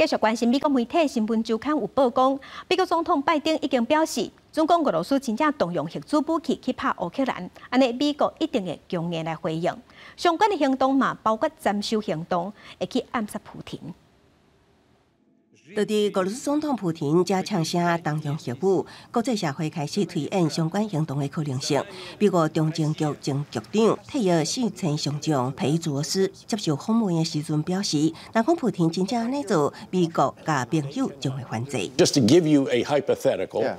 继续关心美国媒体《新闻周刊》有报讲，美国总统拜登已经表示，中共俄罗斯真正动用核武器去拍乌克兰，安尼美国一定会强硬来回应，相关的行动嘛，包括斩首行动，会去暗杀普京。就伫俄罗斯总统普京加强声当拥西武，国际社会开始推演相关行动的可能性。美国中情局前局长、退役四千上将皮卓斯接受访问的时阵表示，若看普京真正在做，美国甲朋友怎会反对？Just to give you a hypothetical,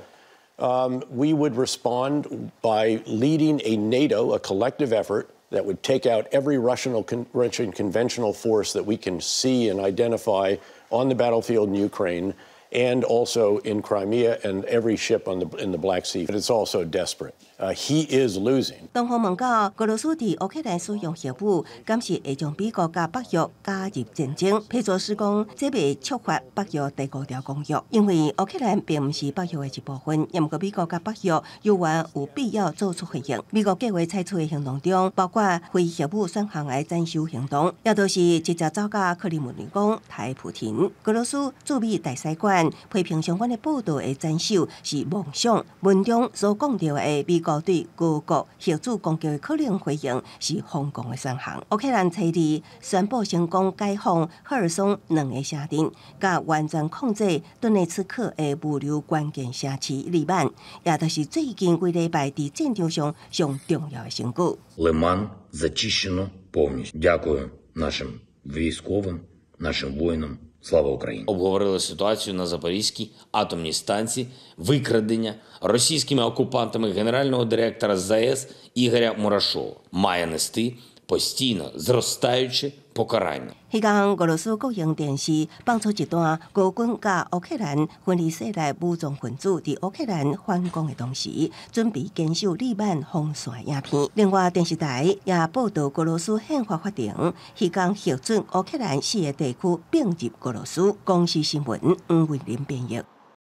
Um, we would respond by leading a NATO, a collective effort. that would take out every Russian, con- Russian conventional force that we can see and identify on the battlefield in Ukraine 东方问到，俄罗斯对乌克兰使用核武，甘是会将美国加北约加入战争？佩佐斯讲，这被触发北约第五条公约，因为乌克兰并唔是北约的一部分，而美国加北约有完有必要做出回应。美国计划采取的行动中，包括核武选项的斩首行动，也都是直接走架克里姆林宫台普廷、俄罗斯驻美大使馆。批评相关的报道的真相是妄想。文中所讲到的美国对各国协助攻击的可能回应是疯狂的双行。乌克兰撤离、宣布成功解放赫尔松两个城镇，甲完全控制顿内茨克的物流关键城市利曼，也都是最近几礼拜在战场上上重要的成果。нашим воїнам. Слава Україні! Обговорили ситуацію на Запорізькій атомній станції, викрадення російськими окупантами генерального директора ЗАЕС Ігоря Мурашова. Має нести постоянно，俄罗斯国营电视放出一段俄军甲乌克兰分离势力武装分子伫乌克兰反攻的同时，准备坚守立万防线影片。另外电视台也报道俄罗斯宪法法庭伊讲核准乌克兰四个地区并入俄罗斯。江西新闻黄桂林编译。